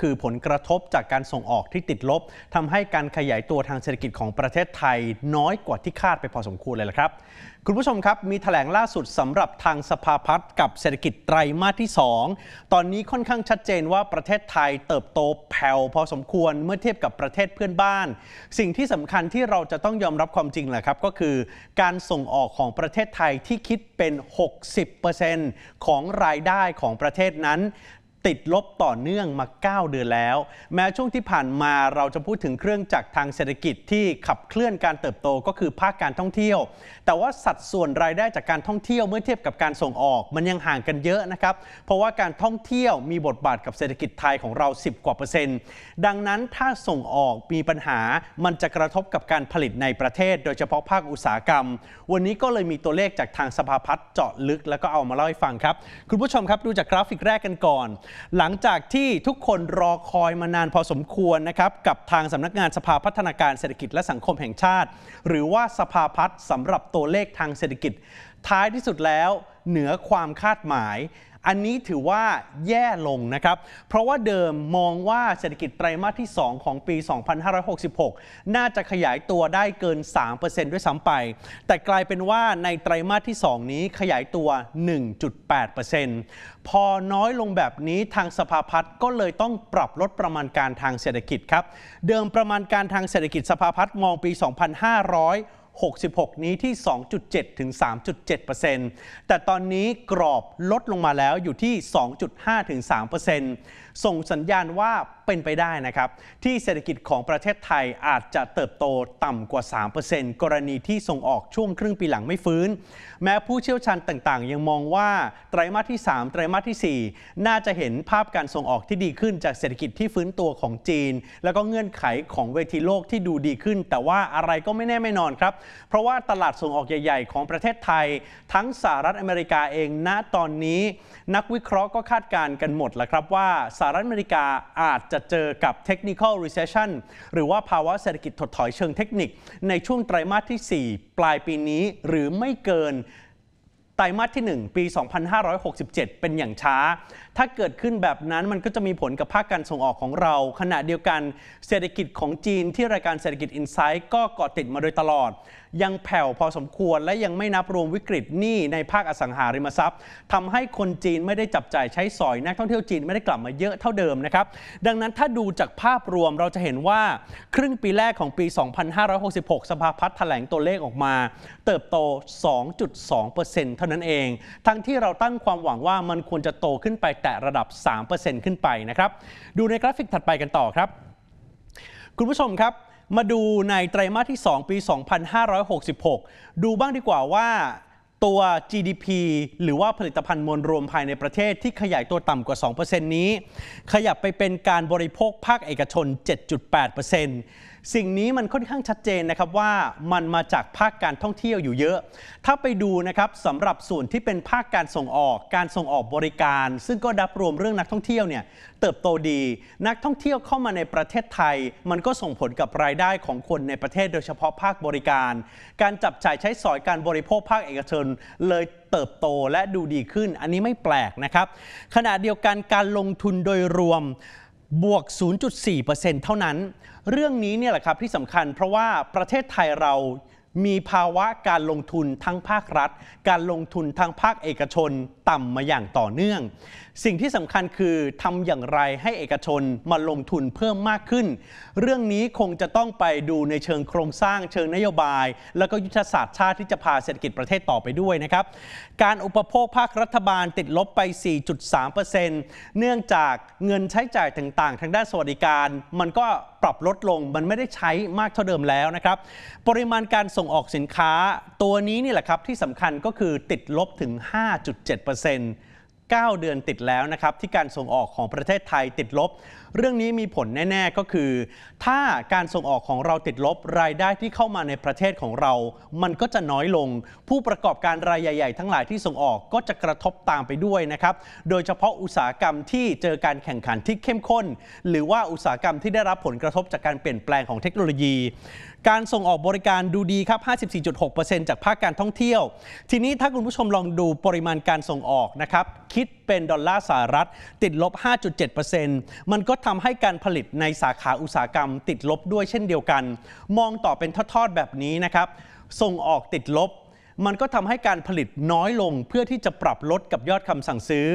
คือ ผลกระทบจากการส่งออกที่ติดลบ ทำให้การขยายตัวทางเศรษฐกิจของประเทศไทย น้อยกว่าที่คาดไปพอสมควรเลยละครับคุณผู้ชมครับมีถแถลงล่าสุดสำหรับทางสภาพัฒน์กับเศรษฐกิจไตรมาสที่ 2 ตอนนี้ค่อนข้างชัดเจนว่าประเทศไทยเติบโตแผ่วพอสมควรเมื่อเทียบกับประเทศเพื่อนบ้าน สิ่งที่สำคัญที่เราจะต้องยอมรับความจริงแหละครับ ก็คือ การส่งออกของประเทศไทยที่คิดเป็น60%ของรายได้ของประเทศนั้นติดลบต่อเนื่องมา 9 เดือนแล้ว แม้ช่วงที่ผ่านมาเราจะพูดถึงเครื่องจักรทางเศรษฐกิจที่ขับเคลื่อนการเติบโตก็คือภาคการท่องเที่ยวแต่ว่าสัดส่วนรายได้จากการท่องเที่ยวเมื่อเทียบกับการส่งออกมันยังห่างกันเยอะนะครับเพราะว่าการท่องเที่ยวมีบทบาทกับเศรษฐกิจไทยของเรา 10กว่าเปอร์เซ็นต์ดังนั้นถ้าส่งออกมีปัญหามันจะกระทบกับการผลิตในประเทศโดยเฉพาะภาคอุตสาหกรรม วันนี้ก็เลยมีตัวเลขจากทางสภาพัฒน์เจาะลึกแล้วก็เอามาเล่าให้ฟังครับคุณผู้ชมครับดูจากกราฟิกแรกกันก่อนหลังจากที่ทุกคนรอคอยมานานพอสมควรนะครับกับทางสำนักงานสภาพัฒนาการเศรษฐกิจและสังคมแห่งชาติ หรือว่าสภาพัฒน์สำหรับตัวเลขทางเศรษฐกิจ ท้ายที่สุดแล้วเหนือความคาดหมายอันนี้ถือว่าแย่ลงนะครับ เพราะว่าเดิมมองว่าเศรษฐกิจไตรมาสที่ 2 ของปี 2566 น่าจะขยายตัวได้เกิน 3%ด้วยซ้ำไป แต่กลายเป็นว่าในไตรมาสที่ 2 นี้ขยายตัว 1.8%พอน้อยลงแบบนี้ทางสภาพัฒน์ก็เลยต้องปรับลดประมาณการทางเศรษฐกิจครับ เดิมประมาณการทางเศรษฐกิจสภาพัฒน์มองปี 2500 66 นี้ที่ 2.7 ถึง 3.7%แต่ตอนนี้กรอบลดลงมาแล้วอยู่ที่ 2.5 ถึง 3%ส่งสัญญาณว่าเป็นไปได้นะครับ ที่เศรษฐกิจของประเทศไทยอาจจะเติบโตต่ำกว่า 3%กรณีที่ส่งออกช่วงครึ่งปีหลังไม่ฟื้น แม้ผู้เชี่ยวชาญต่างๆ ยังมองว่าไตรมาสที่ 3 ไตรมาสที่ 4 น่าจะเห็นภาพการส่งออกที่ดีขึ้นจากเศรษฐกิจที่ฟื้นตัวของจีน แล้วก็เงื่อนไขของเวทีโลกที่ดูดีขึ้น แต่ว่าอะไรก็ไม่แน่ไม่นอนครับเพราะว่าตลาดส่งออกใหญ่ๆ ของประเทศไทย ทั้งสหรัฐอเมริกาเองณตอนนี้ นักวิเคราะห์ก็คาดการณ์กันหมดแล้วครับว่าสรัฐอเมริกาอาจจะเจอกับ technical recession หรือว่าภาวะเศรษฐกิจถดถอยเชิงเทคนิค ในช่วงไตรมาสที่ 4 ปลายปีนี้ หรือไม่เกินไตรมาสที่ 1 ปี 2567 เป็นอย่างช้า ถ้าเกิดขึ้นแบบนั้นมันก็จะมีผลกับภาคการส่งออกของเรา ขณะเดียวกันเศรษฐกิจของจีนที่รายการเศรษฐกิจอินไซต์ก็เกาะติดมาโดยตลอดยังแผ่วพอสมควรและยังไม่นับรวมวิกฤตหนี้ในภาคอสังหาริมทรัพย์ ทำให้คนจีนไม่ได้จับจ่ายใช้สอยนักท่องเที่ยวจีนไม่ได้กลับมาเยอะเท่าเดิมนะครับดังนั้นถ้าดูจากภาพรวมเราจะเห็นว่า ครึ่งปีแรกของปี 2566 สภาพัฒน์แถลงตัวเลขออกมา เติบโต 2.2%เท่านั้นเอง ทั้งที่เราตั้งความหวังว่ามันควรจะโตขึ้นไปแต่ระดับ3%ขึ้นไปนะครับ ดูในกราฟิกถัดไปกันต่อครับ คุณผู้ชมครับมาดูในไตรมาสที่ 2 ปี 2566 ดูบ้างดีกว่าว่าตัว GDP หรือว่าผลิตภัณฑ์มวลรวมภายในประเทศ ที่ขยายตัวต่ำกว่า 2%นี้ ขยับไปเป็นการบริโภคภาคเอกชน 7.8%สิ่งนี้มันค่อนข้างชัดเจนนะครับว่ามันมาจากภาคการท่องเที่ยวอยู่เยอะ ถ้าไปดูนะครับสำหรับส่วนที่เป็นภาคการส่งออก การส่งออกบริการ ซึ่งก็ดับรวมเรื่องนักท่องเที่ยวเนี่ยเติบโตดี นักท่องเที่ยวเข้ามาในประเทศไทย มันก็ส่งผลกับรายได้ของคนในประเทศ โดยเฉพาะภาคบริการ การจับจ่ายใช้สอยการบริโภคภาคเอกชนเลยเติบโตและดูดีขึ้น อันนี้ไม่แปลกนะครับขณะเดียวกันการลงทุนโดยรวมบวก 0.4%เท่านั้น เรื่องนี้เนี่ยแหละครับที่สำคัญ เพราะว่าประเทศไทยเรามีภาวะการลงทุนทั้งภาครัฐ การลงทุนทางภาคเอกชน ต่ำมาอย่างต่อเนื่องสิ่งที่สำคัญคือทำอย่างไรให้เอกชนมาลงทุนเพิ่มมากขึ้น เรื่องนี้คงจะต้องไปดูในเชิงโครงสร้างเชิงนโยบาย แล้วก็ยุทธศาสตร์ชาติที่จะพาเศรษฐกิจประเทศต่อไปด้วยนะครับ การอุปโภคภาครัฐบาลติดลบไป 4.3%เนื่องจากเงินใช้จ่ายต่างๆ ทางด้านสวัสดิการ มันก็ปรับลดลง มันไม่ได้ใช้มากเท่าเดิมแล้วนะครับ ปริมาณการส่งออกสินค้าตัวนี้นี่แหละครับที่สำคัญก็คือติดลบถึง 5.7% 9 เดือนติดแล้วนะครับที่การส่งออกของประเทศไทยติดลบ เรื่องนี้มีผลแน่ ๆ ก็คือ ถ้าการส่งออกของเราติดลบ รายได้ที่เข้ามาในประเทศของเรา มันก็จะน้อยลงผู้ประกอบการรายใหญ่ ๆ ทั้งหลายที่ส่งออกก็จะกระทบตามไปด้วยนะครับโดยเฉพาะอุตสาหกรรมที่เจอการแข่งขันที่เข้มข้น หรือว่าอุตสาหกรรมที่ได้รับผลกระทบจากการเปลี่ยนแปลงของเทคโนโลยีการส่งออกบริการดูดีครับ54.6%จากภาคการท่องเที่ยว ทีนี้ถ้าคุณผู้ชมลองดูปริมาณการส่งออกนะครับ คิดเป็นดอลลาร์สหรัฐ ติดลบ5.7%มันก็ทำให้การผลิตในสาขาอุตสาหกรรม ติดลบด้วยเช่นเดียวกัน มองต่อเป็นทอดๆแบบนี้นะครับ ส่งออกติดลบ มันก็ทำให้การผลิตน้อยลงเพื่อที่จะปรับลดกับยอดคำสั่งซื้อ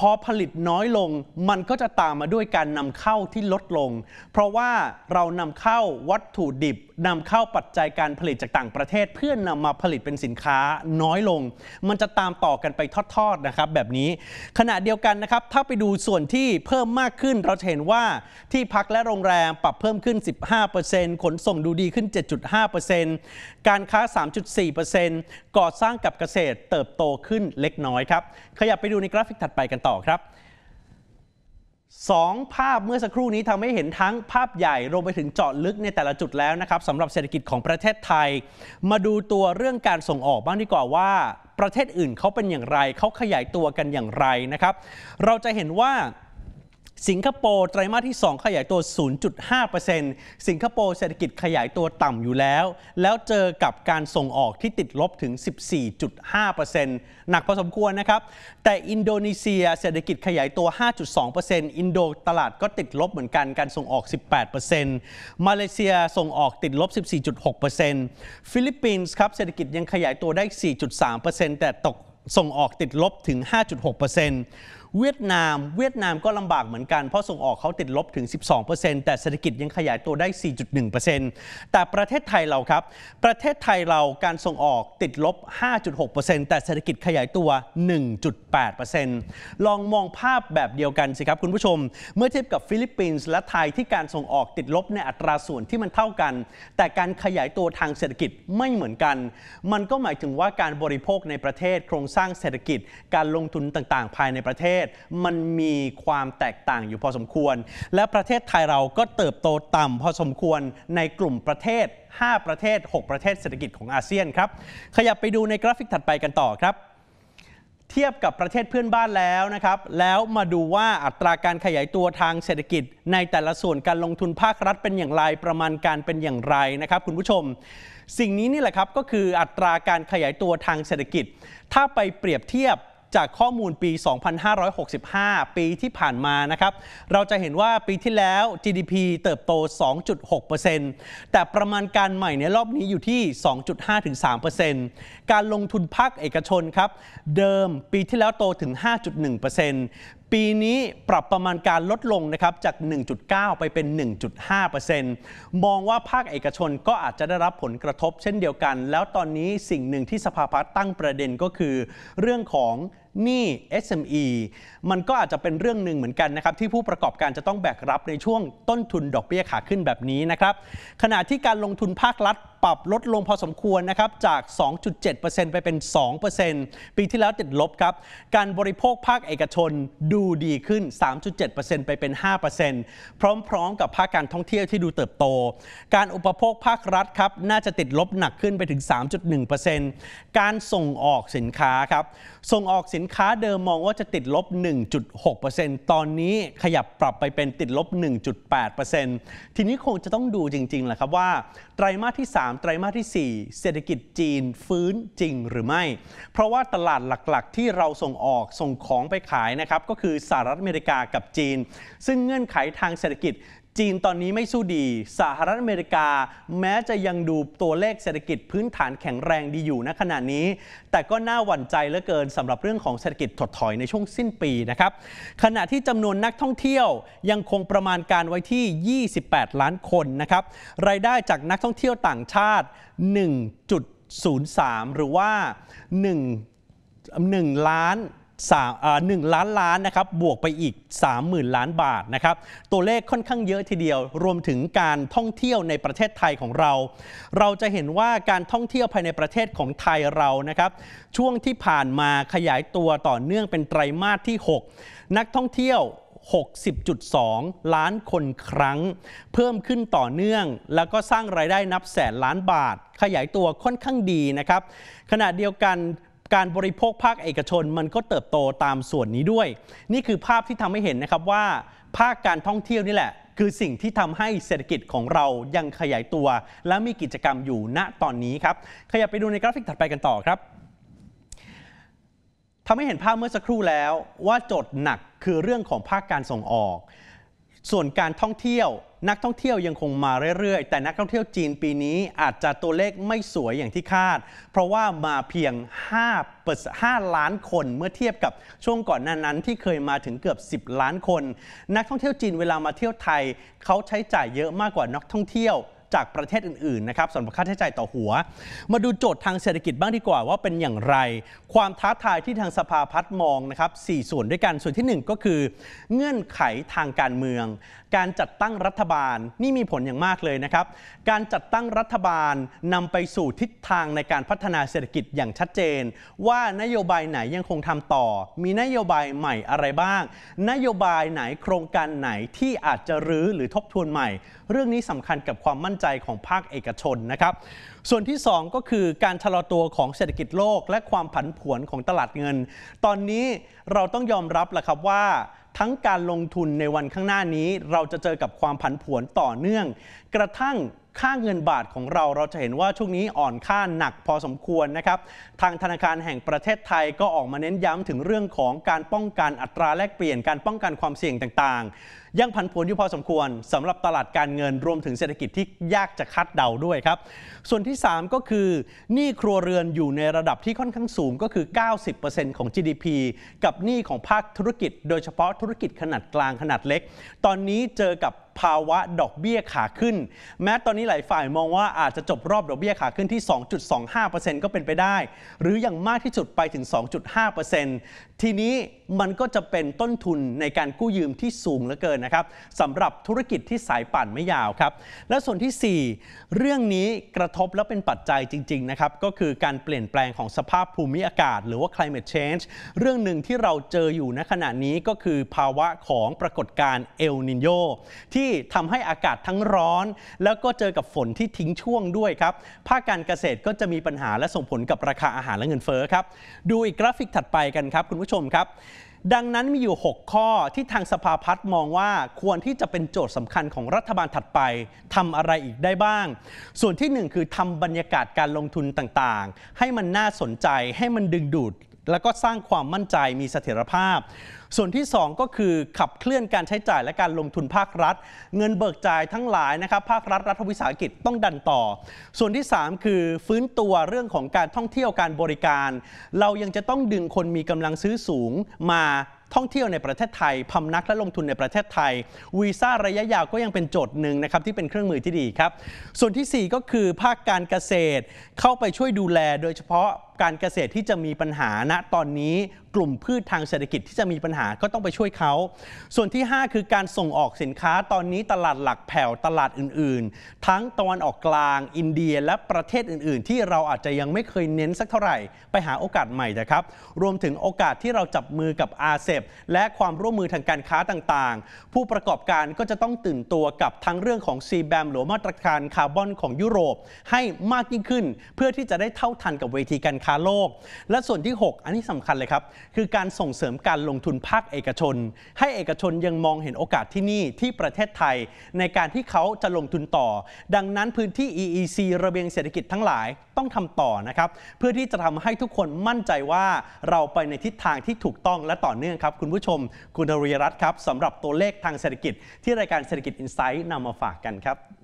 พอผลิตน้อยลงมันก็จะตามมาด้วยการนำเข้าที่ลดลง เพราะว่าเรานำเข้าวัตถุดิบนำเข้าปัจจัยการผลิตจากต่างประเทศเพื่อนำมาผลิตเป็นสินค้าน้อยลง มันจะตามต่อกันไปทอดๆนะครับ แบบนี้ขณะเดียวกันนะครับถ้าไปดูส่วนที่เพิ่มมากขึ้น เราเห็นว่าที่พักและโรงแรมปรับเพิ่มขึ้น 15%ขนส่งดูดีขึ้น 7.5%การค้า 3.4%ก่อสร้างกับเกษตรเติบโตขึ้นเล็กน้อยครับขยับไปดูในกราฟิกถัดไปกันต่อครับ สองภาพเมื่อสักครู่นี้ทำให้เห็นทั้งภาพใหญ่รวมไปถึงเจาะลึกในแต่ละจุดแล้วนะครับสำหรับเศรษฐกิจของประเทศไทย มาดูตัวเรื่องการส่งออกบ้างดีกว่าว่าประเทศอื่นเขาเป็นอย่างไร เขาขยายตัวกันอย่างไรนะครับ เราจะเห็นว่าสิงคโปร์ ไตรมาสที่ 2 ขยายตัว 0.5%สิงคโปร์เศรษฐกิจขยายตัวต่ำอยู่แล้ว แล้วเจอกับการส่งออกที่ติดลบถึง 14.5%หนักพอสมควรนะครับ แต่อินโดนีเซียเศรษฐกิจขยายตัว 5.2%อินโดตลาดก็ติดลบเหมือนกัน การส่งออก 18%มาเลเซียส่งออกติดลบ 14.6%ฟิลิปปินส์ครับเศรษฐกิจยังขยายตัวได้ 4.3%แต่ตกส่งออกติดลบถึง 5.6%เวียดนามเวียดนามก็ลำบากเหมือนกัน เพราะส่งออกเขาติดลบถึง 12%แต่เศรษฐกิจยังขยายตัวได้ 4.1%แต่ประเทศไทยเราครับ ประเทศไทยเราการส่งออกติดลบ 5.6%แต่เศรษฐกิจขยายตัว 1.8%ลองมองภาพแบบเดียวกันสิครับคุณผู้ชม เมื่อเทียบกับฟิลิปปินส์และไทยที่การส่งออกติดลบในอัตราส่วนที่มันเท่ากัน แต่การขยายตัวทางเศรษฐกิจไม่เหมือนกัน มันก็หมายถึงว่าการบริโภคในประเทศโครงสร้างเศรษฐกิจการลงทุนต่างๆภายในประเทศศมันมีความแตกต่างอยู่พอสมควร และประเทศไทยเราก็เติบโตต่ำพอสมควรในกลุ่มประเทศ 5 ประเทศ 6 ประเทศเศรษฐกิจของอาเซียนครับขยับไปดูในกราฟิกถัดไปกันต่อครับ เทียบกับประเทศเพื่อนบ้านแล้วนะครับแล้วมาดูว่าอัตราการขยายตัวทางเศรษฐกิจ ในแต่ละส่วนการลงทุนภาครัฐเป็นอย่างไรประมาณการเป็นอย่างไรนะครับ คุณผู้ชม สิ่งนี้นี่แหละครับก็คืออัตราการขยายตัวทางเศรษฐกิจ ถ้าไปเปรียบเทียบจากข้อมูลปี 2565 ปีที่ผ่านมานะครับ เราจะเห็นว่าปีที่แล้ว GDP เติบโต 2.6%แต่ประมาณการใหม่ในรอบนี้อยู่ที่ 2.5 3%การลงทุนภาคเอกชนครับ เดิมปีที่แล้วโตถึง 5.1%ปีนี้ปรับประมาณการลดลงนะครับจาก 1.9 ไปเป็น 1.5%มองว่าภาคเอกชนก็อาจจะได้รับผลกระทบเช่นเดียวกัน แล้วตอนนี้สิ่งหนึ่งที่สภาพัฒน์ตั้งประเด็นก็คือ เรื่องของหนี้ SME มันก็อาจจะเป็นเรื่องหนึ่งเหมือนกันนะครับที่ผู้ประกอบการจะต้องแบกรับในช่วงต้นทุนดอกเบี้ยขาขึ้นแบบนี้นะครับขณะที่การลงทุนภาครัฐปรับลดลงพอสมควรนะครับจาก 2.7%ไปเป็น 2%ปีที่แล้วติดลบครับ การบริโภคภาคเอกชนดูดีขึ้น 3.7%ไปเป็น 5%พร้อมๆกับภาคการท่องเที่ยวที่ดูเติบโต การอุปโภคภาครัฐครับน่าจะติดลบหนักขึ้นไปถึง 3.1%การส่งออกสินค้าครับ ส่งออกสินค้าเดิมมองว่าจะติดลบ 1.6%ตอนนี้ขยับปรับไปเป็นติดลบ 1.8%ทีนี้คงจะต้องดูจริงๆแหละครับว่าไตรมาสที่ 3 3ไตรมาสที่ 4 เศรษฐกิจจีนฟื้นจริงหรือไม่ เพราะว่าตลาดหลักๆที่เราส่งออกส่งของไปขายนะครับ ก็คือสหรัฐอเมริกากับจีน ซึ่งเงื่อนไขทางเศรษฐกิจจีนตอนนี้ไม่สู้ดี สหรัฐอเมริกาแม้จะยังดูตัวเลขเศรษฐกิจพื้นฐานแข็งแรงดีอยู่ณขณะนี้ แต่ก็น่าหวั่นใจเหลือเกินสำหรับเรื่องของเศรษฐกิจถดถอยในช่วงสิ้นปีนะครับ ขณะที่จำนวนนักท่องเที่ยวยังคงประมาณการไว้ที่ 28 ล้านคนนะครับ รายได้จากนักท่องเที่ยวต่างชาติ 1.03 หรือว่า1 1ล้านหนึ่งล้านล้านนะครับ บวกไปอีก 30,000ล้านบาทนะครับ ตัวเลขค่อนข้างเยอะทีเดียว รวมถึงการท่องเที่ยวในประเทศไทยของเรา เราจะเห็นว่าการท่องเที่ยวภายในประเทศของไทยเรานะครับ ช่วงที่ผ่านมาขยายตัวต่อเนื่องเป็นไตรมาสที่ 6 นักท่องเที่ยว 60.2 ล้านคนครั้ง เพิ่มขึ้นต่อเนื่อง แล้วก็สร้างรายได้นับแสนล้านบาท ขยายตัวค่อนข้างดีนะครับ ขณะเดียวกันการบริโภคภาคเอกชนมันก็เติบโตตามส่วนนี้ด้วย นี่คือภาพที่ทำให้เห็นนะครับว่าภาคการท่องเที่ยวนี่แหละ คือสิ่งที่ทำให้เศรษฐกิจของเรายังขยายตัว และมีกิจกรรมอยู่ณตอนนี้ครับ ขยับไปดูในกราฟิกถัดไปกันต่อครับทำให้เห็นภาพเมื่อสักครู่แล้วว่าโจทย์หนักคือเรื่องของภาคการส่งออก ส่วนการท่องเที่ยวนักท่องเที่ยวยังคงมาเรื่อยๆ แต่นักท่องเที่ยวจีนปีนี้อาจจะตัวเลขไม่สวยอย่างที่คาด เพราะว่ามาเพียง5 5ล้านคนเมื่อเทียบกับช่วงก่อนหน้านั้นที่เคยมาถึงเกือบ 10 ล้านคน นักท่องเที่ยวจีนเวลามาเที่ยวไทย เขาใช้จ่ายเยอะมากกว่านักท่องเที่ยวจากประเทศอื่นๆ นะครับสำหรับค่าใช้จ่ายต่อหัว มาดูโจทย์ทางเศรษฐกิจบ้างดีกว่าว่าเป็นอย่างไร ความท้าทายที่ทางสภาพัฒน์มองนะครับสี่ส่วนด้วยกัน ส่วนที่1ก็คือเงื่อนไขทางการเมือง การจัดตั้งรัฐบาลนี่มีผลอย่างมากเลยนะครับ การจัดตั้งรัฐบาลนำไปสู่ทิศทางในการพัฒนาเศรษฐกิจอย่างชัดเจน ว่านโยบายไหนยังคงทำต่อ มีนโยบายใหม่อะไรบ้าง นโยบายไหนโครงการไหนที่อาจจะรื้อหรือทบทวนใหม่เรื่องนี้สำคัญกับความมั่นใจของภาคเอกชนนะครับ ส่วนที่ 2 ก็คือการชะลอตัวของเศรษฐกิจโลก และความผันผวนของตลาดเงิน ตอนนี้เราต้องยอมรับแหละครับว่า ทั้งการลงทุนในวันข้างหน้านี้เราจะเจอกับความผันผวนต่อเนื่อง กระทั่งค่าเงินบาทของเราเราจะเห็นว่าช่วงนี้อ่อนค่าหนักพอสมควรนะครับ ทางธนาคารแห่งประเทศไทยก็ออกมาเน้นย้ำถึงเรื่องของการป้องกันอัตราแลกเปลี่ยนการป้องกันความเสี่ยงต่างๆยังผันผวนอยู่พอสมควรสำหรับตลาดการเงินรวมถึงเศรษฐกิจที่ยากจะคาดเดาด้วยครับ ส่วนที่ 3 ก็คือ หนี้ครัวเรือนอยู่ในระดับที่ค่อนข้างสูง ก็คือ 90%ของ GDP กับหนี้ของภาคธุรกิจ โดยเฉพาะธุรกิจขนาดกลางขนาดเล็ก ตอนนี้เจอกับภาวะดอกเบี้ยขาขึ้น แม้ตอนนี้หลายฝ่ายมองว่าอาจจะจบรอบดอกเบี้ยขาขึ้นที่ 2.25%ก็เป็นไปได้ หรืออย่างมากที่สุดไปถึง 2.5%ทีนี้มันก็จะเป็นต้นทุนในการกู้ยืมที่สูงเหลือเกินนะครับสำหรับธุรกิจที่สายป่านไม่ยาวครับ และส่วนที่ 4 เรื่องนี้กระทบและเป็นปัจจัยจริงๆนะครับก็คือการเปลี่ยนแปลงของสภาพภูมิอากาศ หรือว่า climate change เรื่องหนึ่งที่เราเจออยู่ณขณะนี้ก็คือภาวะของปรากฏการณ์เอลนินโยที่ที่ทำให้อากาศทั้งร้อน แล้วก็เจอกับฝนที่ทิ้งช่วงด้วยครับ ภาคการเกษตรก็จะมีปัญหาและส่งผลกับราคาอาหารและเงินเฟ้อครับ ดูอีกกราฟิกถัดไปกันครับคุณผู้ชมครับ ดังนั้นมีอยู่ 6 ข้อที่ทางสภาพัฒน์มองว่า ควรที่จะเป็นโจทย์สำคัญของรัฐบาลถัดไป ทำอะไรอีกได้บ้าง ส่วนที่ 1 คือทำบรรยากาศการลงทุนต่างๆให้มันน่าสนใจให้มันดึงดูดแล้วก็สร้างความมั่นใจมีเสถียรภาพ ส่วนที่ 2 ก็คือขับเคลื่อนการใช้จ่ายและการลงทุนภาครัฐ เงินเบิกจ่ายทั้งหลายนะครับภาครัฐรัฐวิสาหกิจต้องดันต่อ ส่วนที่ 3 คือฟื้นตัวเรื่องของการท่องเที่ยวการบริการ เรายังจะต้องดึงคนมีกำลังซื้อสูง มาท่องเที่ยวในประเทศไทยพำนักและลงทุนในประเทศไทยวีซ่าระยะยาวก็ยังเป็นโจทย์หนึ่งนะครับ ที่เป็นเครื่องมือที่ดีครับ ส่วนที่4ก็คือภาคการเกษตรเข้าไปช่วยดูแลโดยเฉพาะการเกษตรที่จะมีปัญหาณตอนนี้กลุ่มพืชทางเศรษฐกิจที่จะมีปัญหาก็ต้องไปช่วยเขา ส่วนที่ 5 คือการส่งออกสินค้าตอนนี้ตลาดหลักแผ่วตลาดอื่นๆ ทั้งตะวันออกกลางอินเดียและประเทศอื่น ๆ ที่เราอาจจะยังไม่เคยเน้นสักเท่าไหร่ ไปหาโอกาสใหม่นะครับ รวมถึงโอกาสที่เราจับมือกับอาเซบและความร่วมมือทางการค้าต่างๆ ผู้ประกอบการก็จะต้องตื่นตัวกับทั้งเรื่องของซีแบมหรือมาตรการคาร์บอนของยุโรปให้มากยิ่งขึ้นเพื่อที่จะได้เท่าทันกับเวทีการค้าโลก และส่วนที่ 6 อันนี้สำคัญเลยครับ คือการส่งเสริมการลงทุนภาคเอกชน ให้เอกชนยังมองเห็นโอกาสที่นี่ที่ประเทศไทยในการที่เขาจะลงทุนต่อ ดังนั้นพื้นที่ EEC ระเบียงเศรษฐกิจทั้งหลายต้องทำต่อนะครับ เพื่อที่จะทำให้ทุกคนมั่นใจว่าเราไปในทิศทางที่ถูกต้องและต่อเนื่องครับคุณผู้ชมคุณธริรัตน์ครับสำหรับตัวเลขทางเศรษฐกิจ ที่รายการเศรษฐกิจอินไซต์นำมาฝากกันครับ